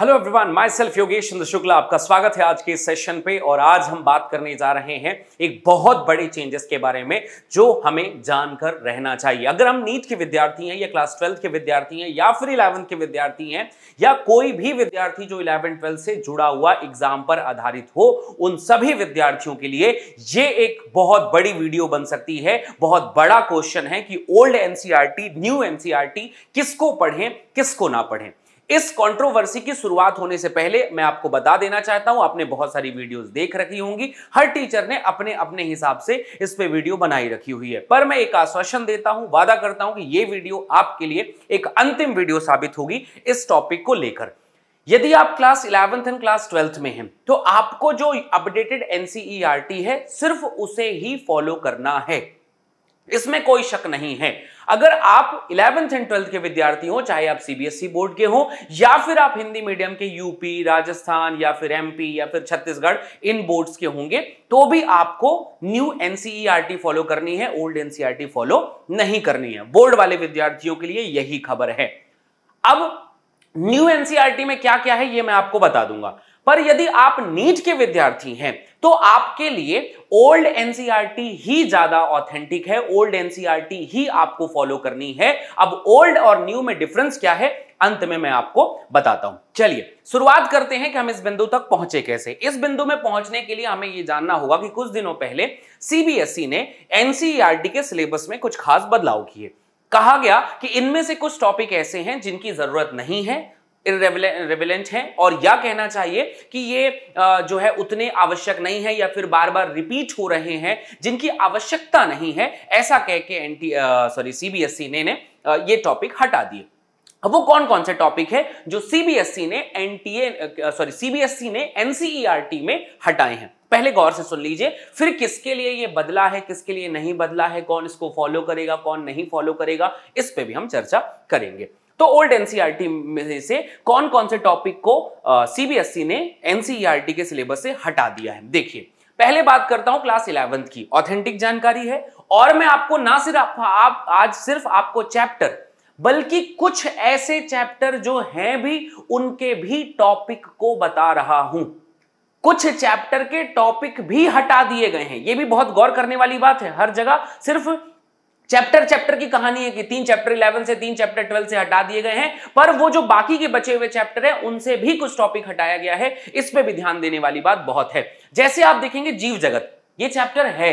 hello everyone myself Yogesh Chandra Shukla आपका स्वागत है आज के इस सेशन पे और आज हम बात करने जा रहे हैं एक बहुत बड़े चेंजेस के बारे में जो हमें जानकर रहना चाहिए अगर हम नीट के विद्यार्थी हैं या क्लास ट्वेल्थ के विद्यार्थी हैं या फिर इलेवंथ के विद्यार्थी हैं या कोई भी विद्यार्थी जो इलेवन ट्वेल्थ से जुड़ा हुआ एग्जाम पर आधारित हो उन सभी विद्यार्थियों के लिए ये एक बहुत बड़ी वीडियो बन सकती है बहुत बड़ा क्वेश्चन है कि ओल्ड एनसीआरटी न्यू एनसीआरटी किसको पढ़ें किसको ना पढ़ें इस कंट्रोवर्सी की शुरुआत होने से पहले मैं आपको बता देना चाहता हूं आपने बहुत सारी वीडियोस देख रखी होंगी हर टीचर ने अपने अपने हिसाब से इस पे वीडियो बनाई रखी हुई है पर मैं एक आश्वासन देता हूं वादा करता हूं कि ये वीडियो आपके लिए एक अंतिम वीडियो साबित होगी इस टॉपिक को लेकर यदि आप class eleventh and class twelfth में हैं तो आपको जो अपडेटेड एनसीईआरटी e है सिर्फ उसे ही फॉलो करना है इसमें कोई शक नहीं है अगर आप इलेवेंथ एंड ट्वेल्थ के विद्यार्थी हो चाहे आप सीबीएसई e बोर्ड के हो या फिर आप हिंदी मीडियम के यूपी राजस्थान या फिर एमपी या फिर छत्तीसगढ़ इन बोर्ड्स के होंगे तो भी आपको न्यू एनसीईआरटी फॉलो करनी है ओल्ड एनसीईआरटी फॉलो नहीं करनी है बोर्ड वाले विद्यार्थियों के लिए यही खबर है अब न्यू एनसीआरटी e में क्या क्या है यह मैं आपको बता दूंगा पर यदि आप नीट के विद्यार्थी हैं तो आपके लिए ओल्ड एनसीईआरटी e ही ज्यादा ऑथेंटिक है ओल्ड एनसीईआरटी e ही आपको फॉलो करनी है अब ओल्ड और न्यू में डिफरेंस क्या है अंत में मैं आपको बताता हूं चलिए शुरुआत करते हैं कि हम इस बिंदु तक पहुंचे कैसे इस बिंदु में पहुंचने के लिए हमें यह जानना होगा कि कुछ दिनों पहले सीबीएसई e ने एनसीईआरटी के सिलेबस में कुछ खास बदलाव किए कहा गया कि इनमें से कुछ टॉपिक ऐसे हैं जिनकी जरूरत नहीं है रेबेलेंट हैं और या कहना चाहिए कि ये जो है उतने आवश्यक नहीं है या फिर बार बार रिपीट हो रहे हैं जिनकी आवश्यकता नहीं है ऐसा कह के एन सॉरी सीबीएसई ने, ने ये टॉपिक हटा दिए अब वो कौन कौन से टॉपिक है जो सीबीएसई e ने एनटीए सॉरी सीबीएसई ने एनसीईआरटी e में हटाए हैं पहले गौर से सुन लीजिए फिर किसके लिए ये बदला है किसके लिए नहीं बदला है कौन इसको फॉलो करेगा कौन नहीं फॉलो करेगा इस पे भी हम चर्चा करेंगे तो ओल्ड एनसीईआरटी e में से कौन कौन से टॉपिक को सीबीएसई e ने एनसीईआरटी e के सिलेबस से हटा दिया है देखिए पहले बात करता हूं क्लास इलेवेंथ की ऑथेंटिक जानकारी है और मैं आपको ना सिर्फ आप, आप आज सिर्फ आपको चैप्टर बल्कि कुछ ऐसे चैप्टर जो हैं भी उनके भी टॉपिक को बता रहा हूं कुछ चैप्टर के टॉपिक भी हटा दिए गए हैं यह भी बहुत गौर करने वाली बात है हर जगह सिर्फ चैप्टर चैप्टर की कहानी है कि तीन चैप्टर इलेवन से तीन चैप्टर ट्वेल्व से हटा दिए गए हैं पर वो जो बाकी के बचे हुए चैप्टर है उनसे भी कुछ टॉपिक हटाया गया है इस पर भी ध्यान देने वाली बात बहुत है जैसे आप देखेंगे जीव जगत ये चैप्टर है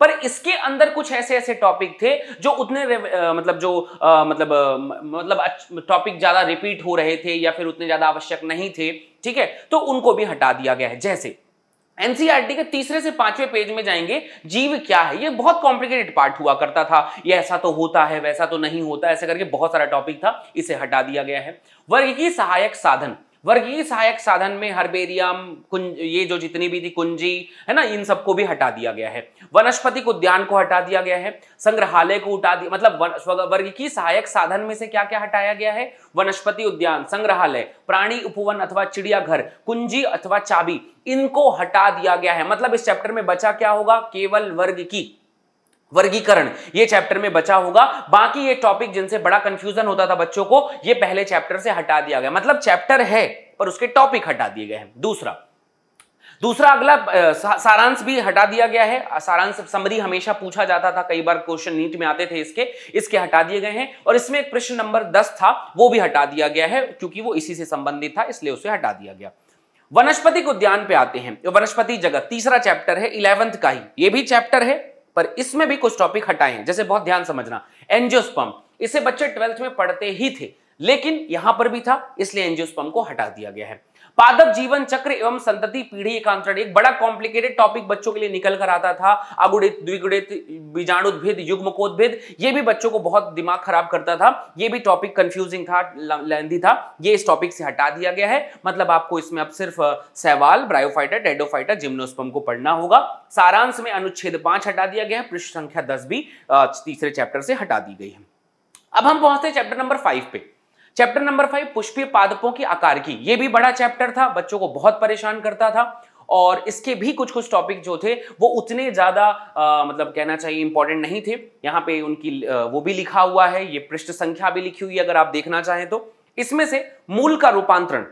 पर इसके अंदर कुछ ऐसे ऐसे टॉपिक थे जो उतने आ, मतलब जो आ, मतलब आ, मतलब टॉपिक ज्यादा रिपीट हो रहे थे या फिर उतने ज्यादा आवश्यक नहीं थे ठीक है तो उनको भी हटा दिया गया है जैसे एनसीईआरटी के तीसरे से पांचवें पेज में जाएंगे जीव क्या है ये बहुत कॉम्प्लिकेटेड पार्ट हुआ करता था ये ऐसा तो होता है वैसा तो नहीं होता ऐसे करके बहुत सारा टॉपिक था इसे हटा दिया गया है वर्ग की सहायक साधन वर्गीय सहायक साधन में हर्बेरियम कुंज ये जो जितनी भी थी कुंजी है ना इन सबको भी हटा दिया गया है को उद्यान को हटा दिया गया है संग्रहालय को उठा दिया मतलब वर्गीय सहायक साधन में से क्या क्या हटाया गया है वनस्पति उद्यान संग्रहालय प्राणी उपवन अथवा चिड़ियाघर कुंजी अथवा चाबी इनको हटा दिया गया है मतलब इस चैप्टर में बचा क्या होगा केवल वर्ग की वर्गीकरण ये चैप्टर में बचा होगा बाकी ये टॉपिक जिनसे बड़ा कंफ्यूजन होता था बच्चों को ये पहले चैप्टर से हटा दिया गया मतलब चैप्टर है पर उसके टॉपिक हटा दिए गए हैं दूसरा दूसरा अगला सारांश भी हटा दिया गया है सारांश समरी हमेशा पूछा जाता था कई बार क्वेश्चन नीट में आते थे इसके इसके हटा दिए गए हैं और इसमें एक प्रश्न नंबर दस था वो भी हटा दिया गया है क्योंकि वो इसी से संबंधित था इसलिए उसे हटा दिया गया वनस्पति उद्यान पे आते हैं वनस्पति जगत तीसरा चैप्टर है इलेवंथ का ही ये भी चैप्टर है पर इसमें भी कुछ टॉपिक हटाए हैं जैसे बहुत ध्यान समझना एनजियोस्पम इसे बच्चे ट्वेल्थ में पढ़ते ही थे लेकिन यहां पर भी था इसलिए एनजियोस्पम को हटा दिया गया है पादप जीवन चक्र एवं संतति पीढ़ी एकांतरण एक बड़ा कॉम्प्लिकेटेड टॉपिक बच्चों के लिए निकल कर आता था अगुणित द्विगुणित बीजाणुद्भिद युग्मकोद्भिद ये भी बच्चों को बहुत दिमाग खराब करता था ये भी टॉपिक कंफ्यूजिंग था लेंदी था ये इस टॉपिक से हटा दिया गया है मतलब आपको इसमें अब सिर्फ सहवाल ब्रायोफाइटा डेडोफाइटा जिम्नोस्पम को पढ़ना होगा सारांश में अनुच्छेद पांच हटा दिया गया है पृष्ठ संख्या दस भी तीसरे चैप्टर से हटा दी गई है अब हम पहुंचते हैं चैप्टर नंबर फाइव पे चैप्टर नंबर फाइव पुष्पीय पादपों की आकार की ये भी बड़ा चैप्टर था बच्चों को बहुत परेशान करता था और इसके भी कुछ कुछ टॉपिक जो थे वो उतने ज़्यादा मतलब कहना चाहिए इंपॉर्टेंट नहीं थे यहाँ पे उनकी आ, वो भी लिखा हुआ है ये पृष्ठ संख्या भी लिखी हुई है अगर आप देखना चाहें तो इसमें से मूल का रूपांतरण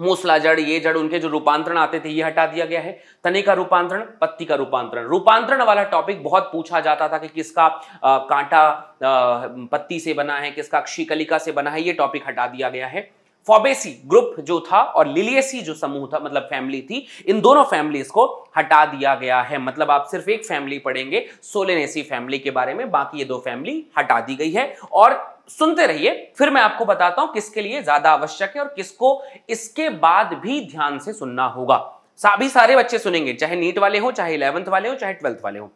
मूसला जड़ ये जड़ उनके जो रूपांतरण आते थे ये हटा दिया गया है तने का रूपांतरण पत्ती का रूपांतरण रूपांतरण वाला टॉपिक बहुत पूछा जाता था कि किसका आ, कांटा आ, पत्ती से बना है किसका क्षीकलिका से बना है ये टॉपिक हटा दिया गया है फॉबेसी ग्रुप जो था और लिलियसी जो समूह था मतलब फैमिली थी इन दोनों फैमिलीज को हटा दिया गया है मतलब आप सिर्फ एक फैमिली पढ़ेंगे सोलेनेसी फैमिली के बारे में बाकी ये दो फैमिली हटा दी गई है और सुनते रहिए फिर मैं आपको बताता हूं किसके लिए ज्यादा आवश्यक है और किसको इसके बाद भी ध्यान से सुनना होगा सभी सारे बच्चे सुनेंगे चाहे नीट वाले हो चाहे इलेवंथ वाले हो चाहे ट्वेल्थ वाले हो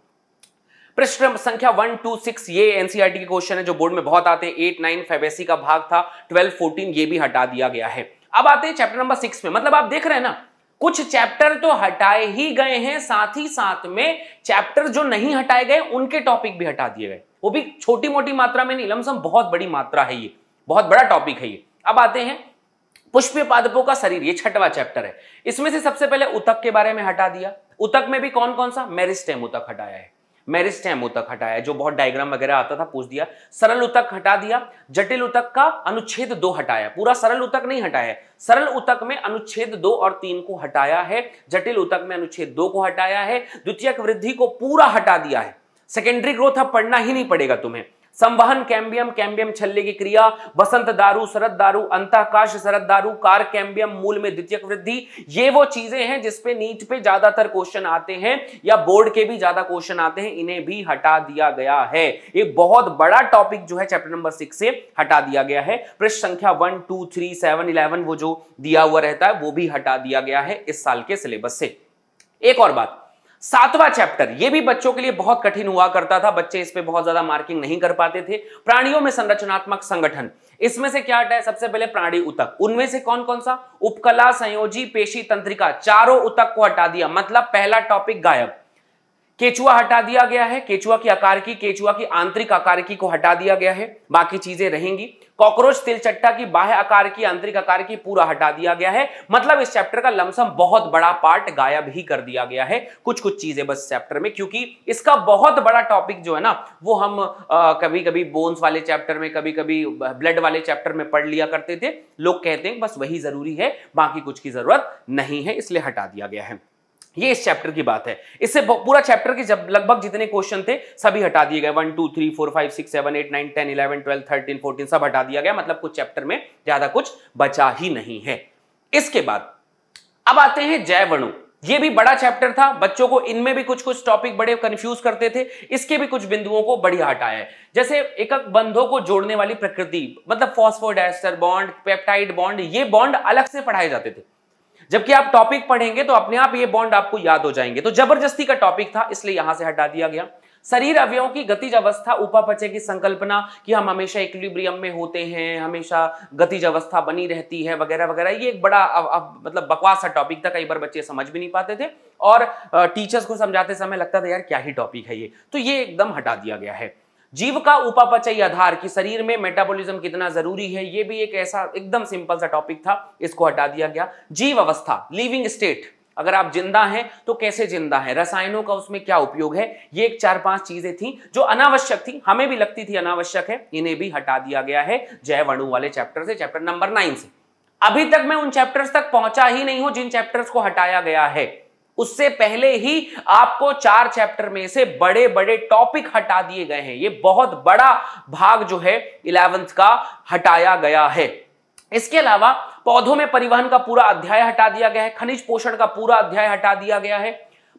प्रश्न संख्या वन टू सिक्स ये एनसीईआरटी के क्वेश्चन है जो बोर्ड में बहुत आते हैं एट नाइन फेबेसी का भाग था ट्वेल्व फोर्टीन ये भी हटा दिया गया है अब आते हैं चैप्टर नंबर सिक्स में मतलब आप देख रहे हैं ना कुछ चैप्टर तो हटाए ही गए हैं साथ ही साथ में चैप्टर जो नहीं हटाए गए उनके टॉपिक भी हटा दिए गए वो भी छोटी मोटी मात्रा में नहीं लमसम बहुत बड़ी मात्रा है ये बहुत बड़ा टॉपिक है ये अब आते हैं पुष्प पादपों का शरीर ये छठवा चैप्टर है इसमें से सबसे पहले उतक के बारे में हटा दिया उतक में भी कौन कौन सा मेरिस्टेम उतक हटाया है मेरिस्टेम उतक हटाया जो बहुत डायग्राम वगैरह आता था पूछ दिया सरल उतक हटा दिया जटिल उतक का अनुच्छेद दो हटाया पूरा सरल उतक नहीं हटाया सरल उतक में अनुच्छेद दो और तीन को हटाया है जटिल उतक में अनुच्छेद दो को हटाया है द्वितीयक वृद्धि को पूरा हटा दिया है सेकेंडरी ग्रोथ अब पढ़ना ही नहीं पड़ेगा तुम्हें संवहन कैम्बियम कैम्बियम छल्ले की क्रिया बसंत दारू शरद दारू अंतःकाश शरद दारू कार कैम्बियम मूल में द्वितीय वृद्धि ये वो चीजें हैं जिसपे नीट पे ज्यादातर क्वेश्चन आते हैं या बोर्ड के भी ज्यादा क्वेश्चन आते हैं इन्हें भी हटा दिया गया है ये बहुत बड़ा टॉपिक जो है चैप्टर नंबर सिक्स से हटा दिया गया है प्रश्न संख्या one two three seven eleven वो जो दिया हुआ रहता है वो भी हटा दिया गया है इस साल के सिलेबस से एक और बात सातवां चैप्टर ये भी बच्चों के लिए बहुत कठिन हुआ करता था बच्चे इस पे बहुत ज्यादा मार्किंग नहीं कर पाते थे प्राणियों में संरचनात्मक संगठन इसमें से क्या है सबसे पहले प्राणी उतक उनमें से कौन कौन सा उपकला संयोजी पेशी तंत्रिका चारों उतक को हटा दिया मतलब पहला टॉपिक गायब केचुआ हटा दिया गया है केचुआ की आकार की केचुआ की आंतरिक आकार की को हटा दिया गया है बाकी चीजें रहेंगी कॉकरोच तिलचट्टा की बाह्य आकार की आंतरिक आकार की पूरा हटा दिया गया है मतलब इस चैप्टर का लमसम बहुत बड़ा पार्ट गायब ही कर दिया गया है कुछ कुछ चीजें बस चैप्टर में क्योंकि इसका बहुत बड़ा टॉपिक जो है ना वो हम आ, कभी कभी बोन्स वाले चैप्टर में कभी कभी ब्लड वाले चैप्टर में पढ़ लिया करते थे लोग कहते हैं बस वही जरूरी है बाकी कुछ की जरूरत नहीं है इसलिए हटा दिया गया है ये इस चैप्टर की बात है इससे पूरा चैप्टर के जब लगभग जितने क्वेश्चन थे सभी हटा दिए गए one two three four five six seven eight nine ten eleven twelve thirteen fourteen सब हटा दिया गया मतलब कुछ चैप्टर में ज्यादा कुछ बचा ही नहीं है इसके बाद अब आते हैं वणु ये भी बड़ा चैप्टर था बच्चों को इनमें भी कुछ कुछ टॉपिक बड़े कंफ्यूज करते थे इसके भी कुछ बिंदुओं को बढ़िया हटाया है जैसे एक बंधों को जोड़ने वाली प्रकृति मतलब फॉस्फोडास्टर बॉन्ड पेप्टाइड बॉन्ड ये बॉन्ड अलग से पढ़ाए जाते थे जबकि आप टॉपिक पढ़ेंगे तो अपने आप ये बॉन्ड आपको याद हो जाएंगे तो जबरदस्ती का टॉपिक था इसलिए यहां से हटा दिया गया शरीर अवयवों की गतिज अवस्था उपापचय की संकल्पना कि हम हमेशा इक्विलिब्रियम में होते हैं हमेशा गतिज अवस्था बनी रहती है वगैरह वगैरह ये एक बड़ा अव, अव, मतलब बकवास सा टॉपिक था कई बार बच्चे समझ भी नहीं पाते थे और टीचर्स को समझाते समय लगता था यार क्या ही टॉपिक है ये तो ये एकदम हटा दिया गया है जीव का उपापचय आधार की शरीर में मेटाबॉलिज्म कितना जरूरी है ये भी एक ऐसा एकदम सिंपल सा टॉपिक था इसको हटा दिया गया जीव अवस्था लिविंग स्टेट अगर आप जिंदा हैं तो कैसे जिंदा हैं रसायनों का उसमें क्या उपयोग है ये एक चार पांच चीजें थी जो अनावश्यक थी हमें भी लगती थी अनावश्यक है इन्हें भी हटा दिया गया है जय वणु वाले चैप्टर से चैप्टर नंबर नाइन से अभी तक मैं उन चैप्टर्स तक पहुंचा ही नहीं हूं जिन चैप्टर्स को हटाया गया है उससे पहले ही आपको चार चैप्टर में से बड़े बड़े टॉपिक हटा दिए गए हैं ये बहुत बड़ा भाग जो है इलेवेंथ का हटाया गया है इसके अलावा पौधों में परिवहन का पूरा अध्याय हटा दिया गया है खनिज पोषण का पूरा अध्याय हटा दिया गया है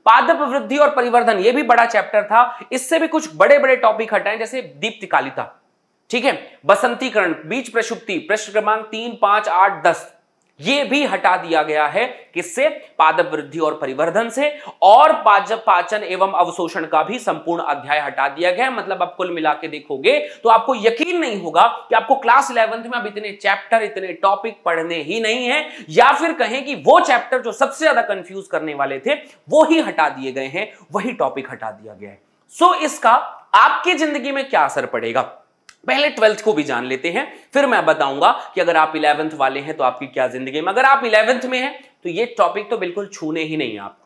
पादप वृद्धि और परिवर्धन ये भी बड़ा चैप्टर था इससे भी कुछ बड़े बड़े टॉपिक हटाए जैसे दीप्तिकालिता ठीक है बसंतीकरण बीज प्रसुप्ति प्रश्न क्रमांक तीन पांच आठ दस यह भी हटा दिया गया है किससे पादप वृद्धि और परिवर्धन से और पाजप पाचन एवं अवशोषण का भी संपूर्ण अध्याय हटा दिया गया है मतलब आप कुल मिला के देखोगे तो आपको यकीन नहीं होगा कि आपको क्लास इलेवंथ में अब इतने चैप्टर इतने टॉपिक पढ़ने ही नहीं है या फिर कहें कि वो चैप्टर जो सबसे ज्यादा कंफ्यूज करने वाले थे वो ही हटा दिए गए हैं वही टॉपिक हटा दिया गया है सो इसका आपकी जिंदगी में क्या असर पड़ेगा पहले ट्वेल्थ को भी जान लेते हैं फिर मैं बताऊंगा कि अगर आप इलेवेंथ वाले हैं तो आपकी क्या जिंदगी में अगर आप इलेवेंथ में हैं तो ये टॉपिक तो बिल्कुल छूने ही नहीं आपको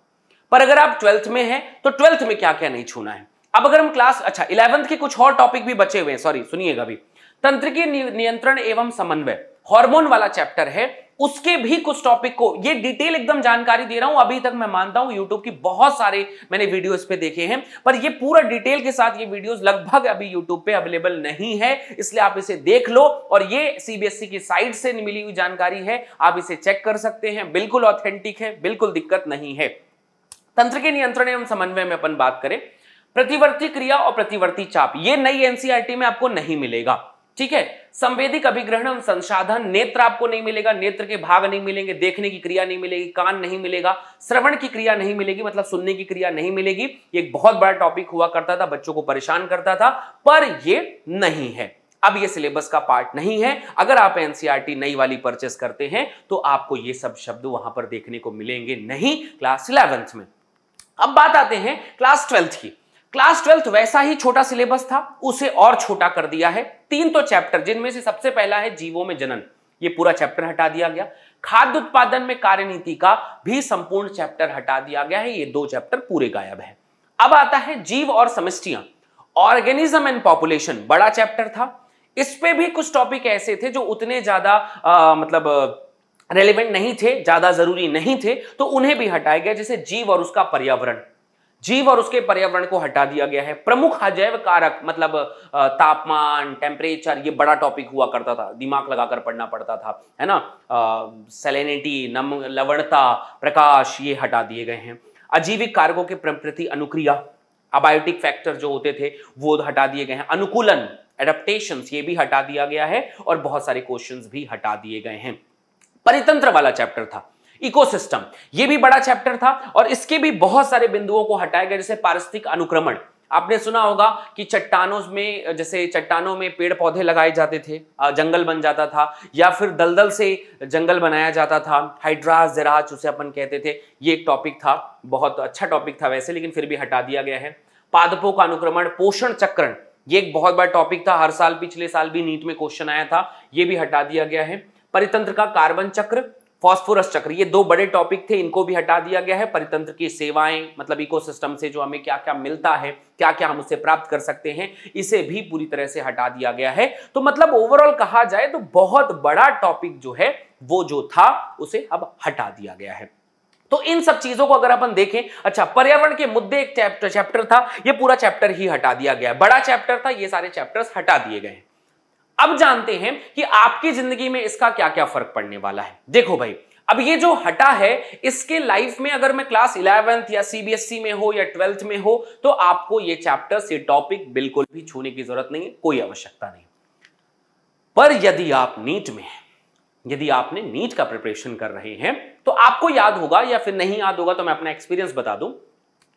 पर अगर आप ट्वेल्थ में हैं तो ट्वेल्थ में क्या क्या नहीं छूना है अब अगर हम क्लास अच्छा इलेवंथ के कुछ और टॉपिक भी बचे हुए हैं सॉरी सुनिएगा भी तंत्र के नियंत्रण एवं समन्वय हार्मोन वाला चैप्टर है उसके भी कुछ टॉपिक को ये डिटेल एकदम जानकारी दे रहा हूं अभी तक मैं मानता हूं यूट्यूब की बहुत सारे मैंने वीडियो पे देखे हैं पर ये पूरा डिटेल के साथ ये वीडियोस लगभग अभी यूट्यूब पे अवेलेबल नहीं है इसलिए आप इसे देख लो और ये सीबीएसई e की साइट से मिली हुई जानकारी है आप इसे चेक कर सकते हैं बिल्कुल ऑथेंटिक है बिल्कुल दिक्कत नहीं है तंत्र के नियंत्रण एवं समन्वय में अपन बात करें प्रतिवर्ती क्रिया और प्रतिवर्ती चाप ये नई एनसीआरटी e में आपको नहीं मिलेगा ठीक है संवेदिक अभिग्रहण संसाधन नेत्र आपको नहीं मिलेगा नेत्र के भाग नहीं मिलेंगे देखने की क्रिया नहीं मिलेगी कान नहीं मिलेगा श्रवण की क्रिया नहीं मिलेगी मतलब सुनने की क्रिया नहीं मिलेगी एक बहुत बड़ा टॉपिक हुआ करता था बच्चों को परेशान करता था पर यह नहीं है अब ये सिलेबस का पार्ट नहीं है अगर आप एनसीआर e नई वाली परचेस करते हैं तो आपको ये सब शब्द वहां पर देखने को मिलेंगे नहीं क्लास इलेवेंथ में अब बात आते हैं क्लास ट्वेल्थ की क्लास ट्वेल्थ वैसा ही छोटा सिलेबस था उसे और छोटा कर दिया है तीन तो चैप्टर जिनमें से सबसे पहला है जीवों में जनन ये पूरा चैप्टर हटा दिया गया खाद्य उत्पादन में कार्यनीति का भी संपूर्ण चैप्टर हटा दिया गया है ये दो चैप्टर पूरे गायब है अब आता है जीव और समिष्टियां ऑर्गेनिज्म एंड पॉपुलेशन बड़ा चैप्टर था इस पे भी कुछ टॉपिक ऐसे थे जो उतने ज्यादा मतलब रेलिवेंट नहीं थे ज्यादा जरूरी नहीं थे तो उन्हें भी हटाया गया जैसे जीव और उसका पर्यावरण जीव और उसके पर्यावरण को हटा दिया गया है प्रमुख अजैव कारक मतलब तापमान टेम्परेचर ये बड़ा टॉपिक हुआ करता था दिमाग लगाकर पढ़ना पड़ता था है ना सेलेनिटी नम लवणता प्रकाश ये हटा दिए गए हैं अजीविक कारकों के प्रति अनुक्रिया अबायोटिक फैक्टर जो होते थे वो हटा दिए गए हैं अनुकूलन एडप्टेशन ये भी हटा दिया गया है और बहुत सारे क्वेश्चन भी हटा दिए गए हैं परितंत्र वाला चैप्टर था इकोसिस्टम ये भी बड़ा चैप्टर था और इसके भी बहुत सारे बिंदुओं को हटाया गया जैसे पारिस्थितिक अनुक्रमण आपने सुना होगा कि चट्टानों में जैसे चट्टानों में पेड़ पौधे लगाए जाते थे जंगल बन जाता था या फिर दलदल से जंगल बनाया जाता था हाइड्रा जेराच उसे अपन कहते थे ये एक टॉपिक था बहुत अच्छा टॉपिक था वैसे लेकिन फिर भी हटा दिया गया है पादपों का अनुक्रमण पोषण चक्रण ये एक बहुत बड़ा टॉपिक था हर साल पिछले साल भी नीट में क्वेश्चन आया था ये भी हटा दिया गया है परितंत्र का कार्बन चक्र फॉस्फोरस चक्र ये दो बड़े टॉपिक थे इनको भी हटा दिया गया है परितंत्र की सेवाएं मतलब इकोसिस्टम से जो हमें क्या क्या मिलता है क्या क्या हम उसे प्राप्त कर सकते हैं इसे भी पूरी तरह से हटा दिया गया है तो मतलब ओवरऑल कहा जाए तो बहुत बड़ा टॉपिक जो है वो जो था उसे अब हटा दिया गया है तो इन सब चीजों को अगर अपन देखें अच्छा पर्यावरण के मुद्दे एक चैप्टर चैप्टर था ये पूरा चैप्टर ही हटा दिया गया बड़ा चैप्टर था ये सारे चैप्टर्स हटा दिए गए हैं अब जानते हैं कि आपकी जिंदगी में इसका क्या क्या फर्क पड़ने वाला है देखो भाई अब ये जो हटा है इसके लाइफ में अगर मैं क्लास इलेवेंथ या सीबीएसई e में हो या ट्वेल्थ में हो तो आपको ये चैप्टर ये टॉपिक बिल्कुल भी छूने की जरूरत नहीं है कोई आवश्यकता नहीं पर यदि आप नीट में यदि आपने नीट का प्रिपरेशन कर रहे हैं तो आपको याद होगा या फिर नहीं याद होगा तो मैं अपना एक्सपीरियंस बता दूं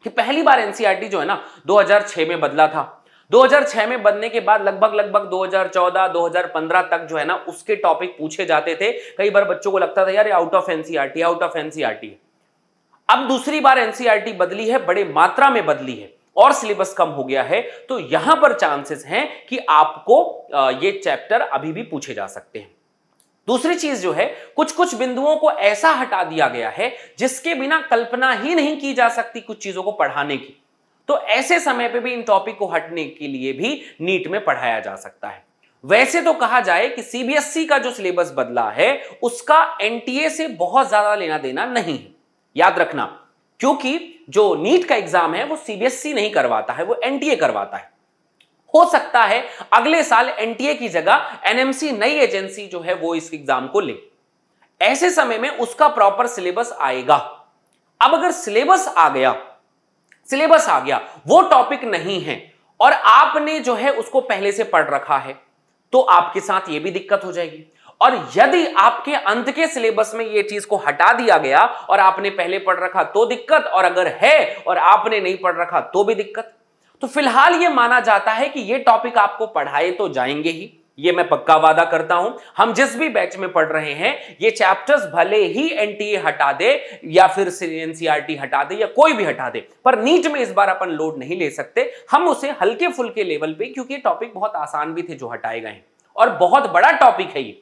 कि पहली बार एनसीआरटी e जो है ना 2006 में बदला था 2006 में बनने के बाद लगभग लगभग 2014 2015 तक जो है ना उसके टॉपिक पूछे जाते थे कई बार बच्चों को लगता था यार out of NCERT out of NCERT अब दूसरी बार एनसीआरटी e बदली है बड़े मात्रा में बदली है और सिलेबस कम हो गया है तो यहां पर चांसेस हैं कि आपको ये चैप्टर अभी भी पूछे जा सकते हैं दूसरी चीज जो है कुछ कुछ बिंदुओं को ऐसा हटा दिया गया है जिसके बिना कल्पना ही नहीं की जा सकती कुछ चीजों को पढ़ाने की तो ऐसे समय पे भी इन टॉपिक को हटने के लिए भी नीट में पढ़ाया जा सकता है वैसे तो कहा जाए कि सीबीएसई e का जो सिलेबस बदला है उसका एनटीए से बहुत ज्यादा लेना देना नहीं है याद रखना क्योंकि जो नीट का एग्जाम है वो सीबीएसई e नहीं करवाता है वो एनटीए करवाता है हो सकता है अगले साल एनटीए की जगह एनएमसी नई एजेंसी जो है वो इस एग्जाम को ले ऐसे समय में उसका प्रॉपर सिलेबस आएगा अब अगर सिलेबस आ गया सिलेबस आ गया वो टॉपिक नहीं है और आपने जो है उसको पहले से पढ़ रखा है तो आपके साथ ये भी दिक्कत हो जाएगी और यदि आपके अंत के सिलेबस में ये चीज को हटा दिया गया और आपने पहले पढ़ रखा तो दिक्कत और अगर है और आपने नहीं पढ़ रखा तो भी दिक्कत तो फिलहाल ये माना जाता है कि ये टॉपिक आपको पढ़ाए तो जाएंगे ही ये मैं पक्का वादा करता हूं हम जिस भी बैच में पढ़ रहे हैं ये चैप्टर्स भले ही एनटीए e हटा दे या फिर एनसीआरटी e हटा दे या कोई भी हटा दे पर नीट में इस बार अपन लोड नहीं ले सकते हम उसे हल्के फुल्के लेवल पे क्योंकि टॉपिक बहुत आसान भी थे जो हटाए गए और बहुत बड़ा टॉपिक है ये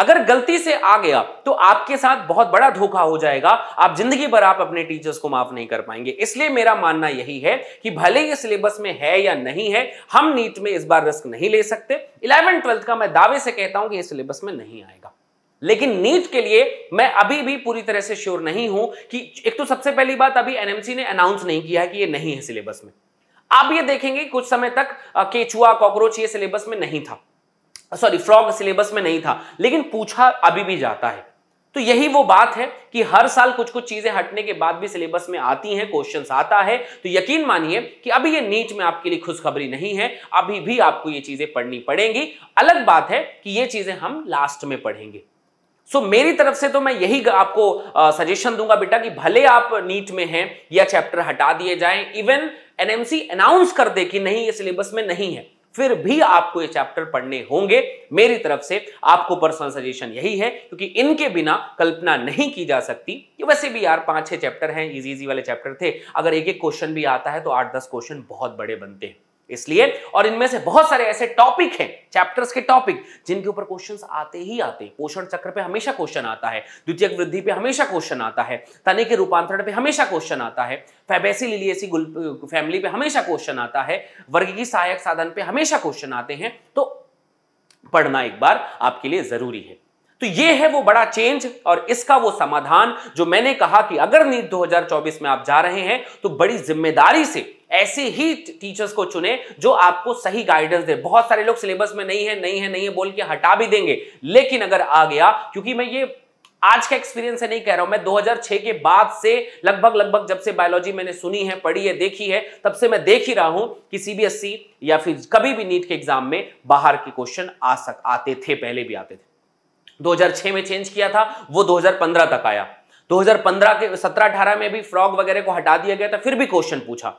अगर गलती से आ गया तो आपके साथ बहुत बड़ा धोखा हो जाएगा आप जिंदगी भर आप अपने टीचर्स को माफ नहीं कर पाएंगे इसलिए मेरा मानना यही है कि भले ही सिलेबस में है या नहीं है हम नीट में इस बार रिस्क नहीं ले सकते इलेवन ट्वेल्थ का मैं दावे से कहता हूं कि यह सिलेबस में नहीं आएगा लेकिन नीट के लिए मैं अभी भी पूरी तरह से श्योर नहीं हूं कि एक तो सबसे पहली बात अभी एनएमसी ने अनाउंस नहीं किया है कि ये नहीं है सिलेबस में आप ये देखेंगे कुछ समय तक केचुआ कॉकरोच ये सिलेबस में नहीं था सॉरी फ्रॉम सिलेबस में नहीं था लेकिन पूछा अभी भी जाता है तो यही वो बात है कि हर साल कुछ कुछ चीजें हटने के बाद भी सिलेबस में आती हैं क्वेश्चंस आता है तो यकीन मानिए कि अभी ये नीट में आपके लिए खुशखबरी नहीं है अभी भी आपको ये चीजें पढ़नी पड़ेंगी अलग बात है कि ये चीजें हम लास्ट में पढ़ेंगे सो so, मेरी तरफ से तो मैं यही आपको सजेशन दूंगा बेटा कि भले आप नीट में हैं या चैप्टर हटा दिए जाएं इवन एनएमसी अनाउंस कर दे कि नहीं ये सिलेबस में नहीं है फिर भी आपको ये चैप्टर पढ़ने होंगे मेरी तरफ से आपको पर्सनल सजेशन यही है क्योंकि इनके बिना कल्पना नहीं की जा सकती कि वैसे भी यार पांच छह चैप्टर हैं इजी इजी वाले चैप्टर थे अगर एक एक क्वेश्चन भी आता है तो आठ दस क्वेश्चन बहुत बड़े बनते हैं इसलिए और इनमें से बहुत सारे ऐसे टॉपिक हैं चैप्टर्स के टॉपिक जिनके ऊपर क्वेश्चंस आते ही आते हैं पोषण चक्र पे हमेशा क्वेश्चन आता है द्वितीय वृद्धि पे हमेशा क्वेश्चन आता है तने के रूपांतरण पे हमेशा क्वेश्चन आता है फैबेसी लिलियसी फैमिली पे हमेशा क्वेश्चन आता है वर्ग की सहायक साधन पे हमेशा क्वेश्चन आते हैं तो पढ़ना एक बार आपके लिए जरूरी है तो ये है वो बड़ा चेंज और इसका वो समाधान जो मैंने कहा कि अगर नीट 2024 में आप जा रहे हैं तो बड़ी जिम्मेदारी से ऐसे ही टीचर्स को चुने जो आपको सही गाइडेंस दे बहुत सारे लोग सिलेबस में नहीं है नहीं है नहीं है बोल के हटा भी देंगे लेकिन अगर आ गया क्योंकि मैं ये आज का एक्सपीरियंस है नहीं कह रहा हूं मैं 2006 के बाद से लगभग लगभग जब से बायोलॉजी मैंने सुनी है पढ़ी है देखी है तब से मैं देख ही रहा हूं कि सीबीएसई e या फिर कभी भी नीट के एग्जाम में बाहर के क्वेश्चन आ सक आते थे पहले भी आते थे 2006 में चेंज किया था वो 2015 तक आया 2015 के 17 18 में भी फ्रॉग वगैरह को हटा दिया गया था फिर भी क्वेश्चन पूछा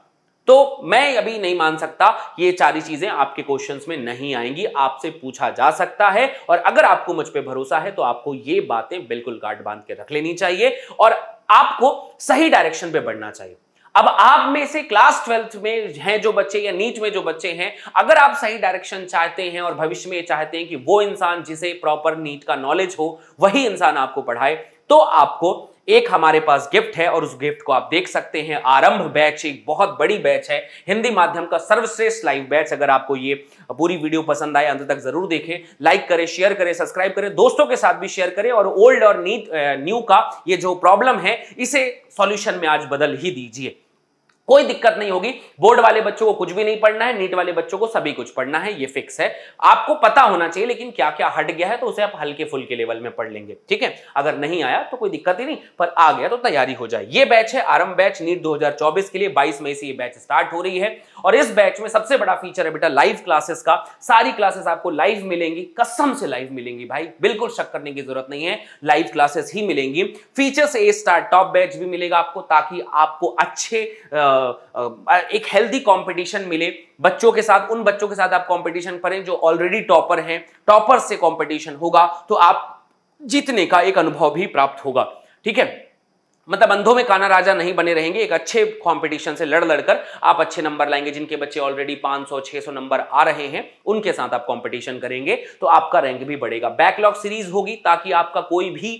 तो मैं अभी नहीं मान सकता ये सारी चीजें आपके क्वेश्चंस में नहीं आएंगी आपसे पूछा जा सकता है और अगर आपको मुझ पर भरोसा है तो आपको ये बातें बिल्कुल गार्ड बांध के रख लेनी चाहिए और आपको सही डायरेक्शन पे बढ़ना चाहिए अब आप में से क्लास ट्वेल्थ में हैं जो बच्चे या नीट में जो बच्चे हैं अगर आप सही डायरेक्शन चाहते हैं और भविष्य में चाहते हैं कि वो इंसान जिसे प्रॉपर नीट का नॉलेज हो वही इंसान आपको पढ़ाए तो आपको एक हमारे पास गिफ्ट है और उस गिफ्ट को आप देख सकते हैं आरंभ बैच एक बहुत बड़ी बैच है हिंदी माध्यम का सर्वश्रेष्ठ लाइव बैच अगर आपको ये पूरी वीडियो पसंद आए अंत तक जरूर देखें लाइक करें शेयर करें सब्सक्राइब करें दोस्तों के साथ भी शेयर करें और ओल्ड और नीट न्यू का ये जो प्रॉब्लम है इसे सॉल्यूशन में आज बदल ही दीजिए कोई दिक्कत नहीं होगी बोर्ड वाले बच्चों को कुछ भी नहीं पढ़ना है नीट वाले बच्चों को सभी कुछ पढ़ना है ये फिक्स है आपको पता होना चाहिए लेकिन क्या क्या हट गया है तो उसे आप हल्के फुल्के लेवल में पढ़ लेंगे ठीक है अगर नहीं आया तो कोई दिक्कत ही नहीं पर आ गया तो तैयारी हो जाए ये बैच है आरंभ बैच नीट दो के लिए बाईस मई से ये बैच स्टार्ट हो रही है और इस बैच में सबसे बड़ा फीचर है बेटा लाइव क्लासेस का सारी क्लासेस आपको लाइव मिलेंगी कसम से लाइव मिलेंगी भाई बिल्कुल शक करने की जरूरत नहीं है लाइव क्लासेस ही मिलेंगी features A star top batch भी मिलेगा आपको ताकि आपको अच्छे एक हेल्दी कंपटीशन मिले बच्चों के साथ उन बच्चों के साथ आप कंपटीशन करें जो ऑलरेडी टॉपर हैं टॉपर से कंपटीशन होगा तो आप जीतने का एक अनुभव भी प्राप्त होगा ठीक है मतलब अंधों में काना राजा नहीं बने रहेंगे एक अच्छे कंपटीशन से लड़ लड़कर आप अच्छे नंबर लाएंगे जिनके बच्चे ऑलरेडी 500 600 नंबर आ रहे हैं उनके साथ आप कंपटीशन करेंगे तो आपका रैंक भी बढ़ेगा बैकलॉग सीरीज होगी ताकि आपका कोई भी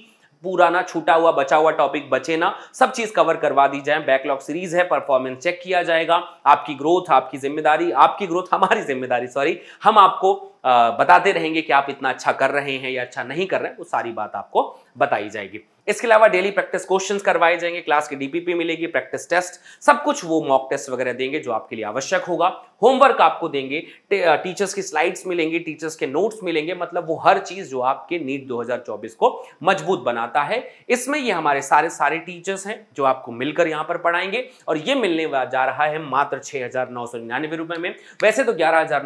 पूरा ना छूटा हुआ बचा हुआ टॉपिक बचे ना सब चीज कवर करवा दी जाए बैकलॉग सीरीज है परफॉर्मेंस चेक किया जाएगा आपकी ग्रोथ आपकी जिम्मेदारी आपकी ग्रोथ हमारी जिम्मेदारी सॉरी हम आपको आ, बताते रहेंगे कि आप इतना अच्छा कर रहे हैं या अच्छा नहीं कर रहे हैं वो सारी बात आपको बताई जाएगी इसके अलावा डेली प्रैक्टिस क्वेश्चंस करवाए जाएंगे क्लास की डीपीपी मिलेगी प्रैक्टिस टेस्ट सब कुछ वो मॉक टेस्ट वगैरह देंगे जो आपके लिए आवश्यक होगा होमवर्क आपको देंगे टीचर्स की स्लाइड्स मिलेंगी टीचर्स के नोट्स मिलेंगे मतलब वो हर चीज जो आपके नीट 2024 को मजबूत बनाता है इसमें ये हमारे सारे सारे टीचर्स हैं जो आपको मिलकर यहाँ पर पढ़ाएंगे और ये मिलने जा रहा है मात्र छह रुपए में वैसे तो ग्यारह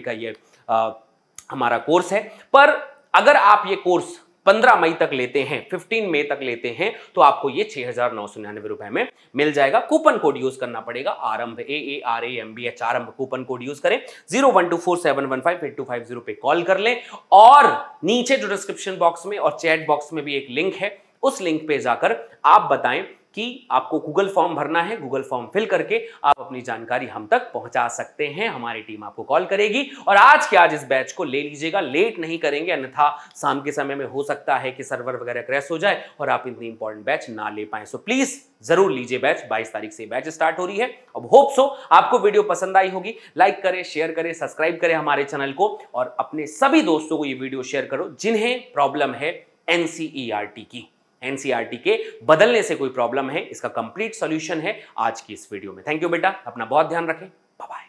का ये आ, हमारा कोर्स है पर अगर आप ये कोर्स 15 मई तक लेते हैं फिफ्टीन मई तक लेते हैं तो आपको ये छह हजार नौ सौ रुपए में मिल जाएगा कूपन कोड यूज करना पड़ेगा Aarambh A A R A M B H Aarambh coupon code use करें zero one two four seven one five eight two five zero पे कॉल कर लें और नीचे जो डिस्क्रिप्शन बॉक्स में और चैट बॉक्स में भी एक लिंक है उस लिंक पे जाकर आप बताएं कि आपको गूगल फॉर्म भरना है गूगल फॉर्म फिल करके आप अपनी जानकारी हम तक पहुंचा सकते हैं हमारी टीम आपको कॉल करेगी और आज के आज इस बैच को ले लीजिएगा लेट नहीं करेंगे अन्यथा शाम के समय में हो सकता है कि सर्वर वगैरह क्रैश हो जाए और आप इतनी इंपॉर्टेंट बैच ना ले पाए सो प्लीज जरूर लीजिए बैच 22 तारीख से बैच स्टार्ट हो रही है अब होप सो आपको वीडियो पसंद आई होगी लाइक करें शेयर करें सब्सक्राइब करें हमारे चैनल को और अपने सभी दोस्तों को ये वीडियो शेयर करो जिन्हें प्रॉब्लम है एनसीईआरटी e की एनसीआरटी के बदलने से कोई प्रॉब्लम है इसका कंप्लीट सॉल्यूशन है आज की इस वीडियो में थैंक यू बेटा अपना बहुत ध्यान रखें बाय